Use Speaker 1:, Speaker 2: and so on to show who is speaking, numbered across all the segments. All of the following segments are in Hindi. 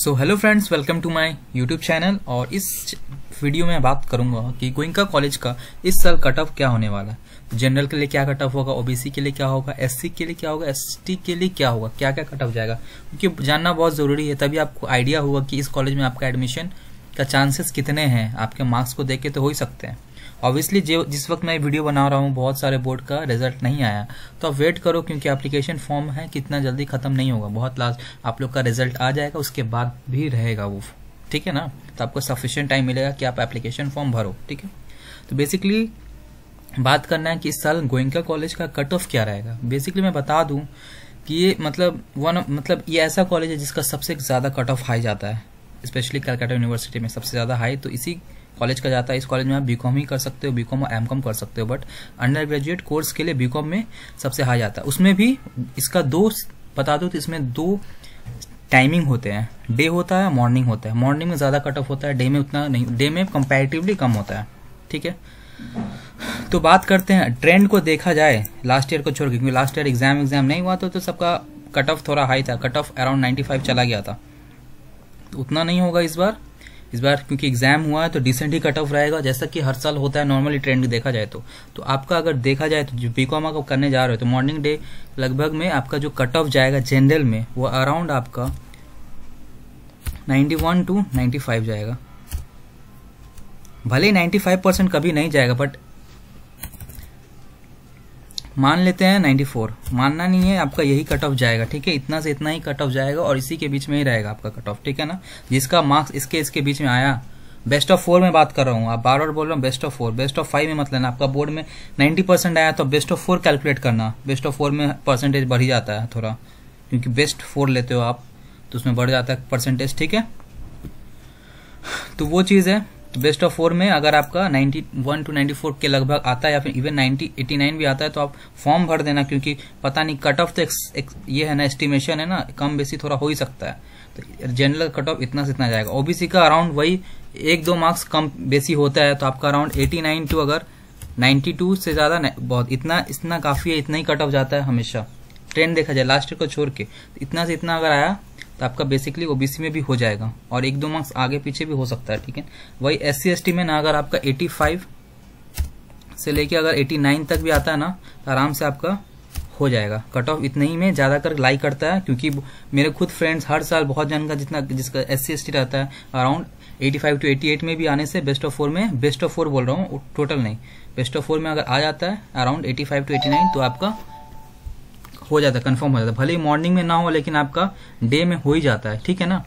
Speaker 1: so hello friends welcome to my YouTube channel और इस वीडियो में बात करूंगा कि गोइंका कॉलेज का इस साल कट ऑफ क्या होने वाला है जनरल के लिए क्या कट ऑफ होगा ओबीसी के लिए क्या होगा एससी के लिए क्या होगा एसटी के लिए क्या होगा क्या क्या कट ऑफ जाएगा क्योंकि जानना बहुत जरूरी है तभी आपको आइडिया होगा कि इस कॉलेज में आपका एडमिशन का चांसेस कितने हैं आपके मार्क्स को देख के तो हो ही सकते हैं ऑब्वियसली जिस वक्त मैं वीडियो बना रहा हूँ बहुत सारे बोर्ड का रिजल्ट नहीं आया तो आप वेट करो क्योंकि एप्लीकेशन फॉर्म है कितना जल्दी खत्म नहीं होगा बहुत लास्ट आप लोग का रिजल्ट आ जाएगा उसके बाद भी रहेगा वो ठीक है ना तो आपको सफिशियंट टाइम मिलेगा कि आप एप्लीकेशन फॉर्म भरो ठीक है तो बेसिकली बात करना है कि इस साल गोयंका कॉलेज का कट ऑफ क्या रहेगा बेसिकली मैं बता दूं कि ये मतलब वन मतलब ये ऐसा कॉलेज है जिसका सबसे ज़्यादा कट ऑफ हाई जाता है स्पेशली कलकत्ता यूनिवर्सिटी में सबसे ज़्यादा हाई तो इसी कॉलेज का जाता है इस कॉलेज में आप बीकॉम ही कर सकते हो बीकॉम और एमकॉम कर सकते हो बट अंडर ग्रेजुएट कोर्स के लिए बीकॉम में सबसे हाई जाता है उसमें भी इसका दो बता दो तो इसमें दो टाइमिंग होते हैं डे होता है मॉर्निंग होता है मॉर्निंग में ज़्यादा कट ऑफ होता है डे में उतना नहीं डे में कंपेरेटिवली कम होता है ठीक है तो बात करते हैं ट्रेंड को देखा जाए लास्ट ईयर को छोड़ के क्योंकि लास्ट ईयर एग्जाम एग्जाम नहीं हुआ तो, तो सबका कट ऑफ थोड़ा हाई था कट ऑफ अराउंड फाइव चला गया था उतना नहीं होगा इस बार इस बार क्योंकि एग्जाम हुआ है तो डिसेंट ही कट ऑफ रहेगा जैसा कि हर साल होता है नॉर्मली ट्रेंड देखा जाए तो तो आपका अगर देखा जाए तो जो बी कॉम आप करने जा रहे हो तो मॉर्निंग डे लगभग में आपका जो कट ऑफ जाएगा जनरल में वो अराउंड आपका 91 टू 95 जाएगा भले ही 95 परसेंट कभी नहीं जाएगा बट मान लेते हैं 94 मानना नहीं है आपका यही कट ऑफ जाएगा ठीक है इतना से इतना ही कट ऑफ जाएगा और इसी के बीच में ही रहेगा आपका कट ऑफ ठीक है ना जिसका मार्क्स इसके इसके बीच में आया बेस्ट ऑफ फोर में बात कर रहा हूँ आप बार बार बोल रहा हूँ best of four best of five में मतलब आपका बोर्ड में नाइन्टी परसेंट आया तो बेस्ट ऑफ फोर कैलकुलेट करना बेस्ट ऑफ फोर में परसेंटेज बढ़ ही जाता है थोड़ा क्योंकि बेस्ट फोर लेते हो आप तो उसमें बढ़ जाता है परसेंटेज ठीक है तो वो चीज़ है तो बेस्ट ऑफ फोर में अगर आपका 91 टू 94 के लगभग आता है या फिर इवन 90 89 भी आता है तो आप फॉर्म भर देना क्योंकि पता नहीं कट ऑफ तो ये है ना एस्टिमेशन है ना कम बेसी थोड़ा हो ही सकता है तो जनरल कट ऑफ इतना से इतना जाएगा ओबीसी का अराउंड वही एक दो मार्क्स कम बेसी होता है तो आपका अराउंड एटी टू अगर नाइन्टी से ज़्यादा बहुत इतना इतना काफ़ी है इतना ही कट ऑफ जाता है हमेशा ट्रेंड देखा जाए लास्ट ईयर को छोड़ के तो इतना से इतना अगर आया तो आपका बेसिकली ओबीसी में भी हो जाएगा और एक दो मार्क्स आगे पीछे भी हो सकता है ठीक है वही एस सी में ना अगर आपका 85 से लेके अगर 89 तक भी आता है ना तो आराम से आपका हो जाएगा कट ऑफ इतने ही में ज़्यादातर लाई करता है क्योंकि मेरे खुद फ्रेंड्स हर साल बहुत जन का जितना जिसका एस सी रहता है अराउंड 85 टू 88 में भी आने से बेस्ट ऑफ फोर में बेस्ट ऑफ फोर बोल रहा हूँ टोटल नहीं बेस्ट ऑफ फोर में अगर आ जाता है अराउंड 85 टू 89 तो आपका हो जाता है कन्फर्म हो जाता है भले ही मॉर्निंग में ना हो लेकिन आपका डे में हो ही जाता है ठीक है ना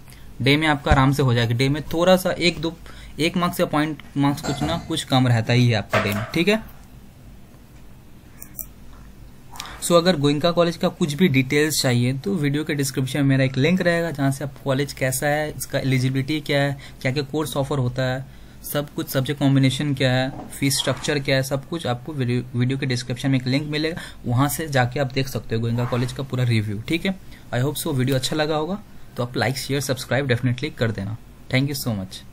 Speaker 1: डे में आपका आराम से हो जाएगा डे में थोड़ा सा एक दो एक मार्क्स या पॉइंट मार्क्स कुछ ना कुछ कम रहता ही है आपका डे में ठीक है सो so, अगर गोइंका कॉलेज का कुछ भी डिटेल्स चाहिए तो वीडियो के डिस्क्रिप्शन में मेरा एक लिंक रहेगा जहाँ से आप कॉलेज कैसा है इसका एलिजिबिलिटी क्या है क्या क्या कोर्स ऑफर होता है सब कुछ सब्जेक्ट कॉम्बिनेशन क्या है फीस स्ट्रक्चर क्या है सब कुछ आपको वीडियो के डिस्क्रिप्शन में एक लिंक मिलेगा वहाँ से जाके आप देख सकते हो गोयंगा कॉलेज का पूरा रिव्यू ठीक है आई होप सो वीडियो अच्छा लगा होगा तो आप लाइक शेयर सब्सक्राइब डेफिनेटली कर देना थैंक यू सो मच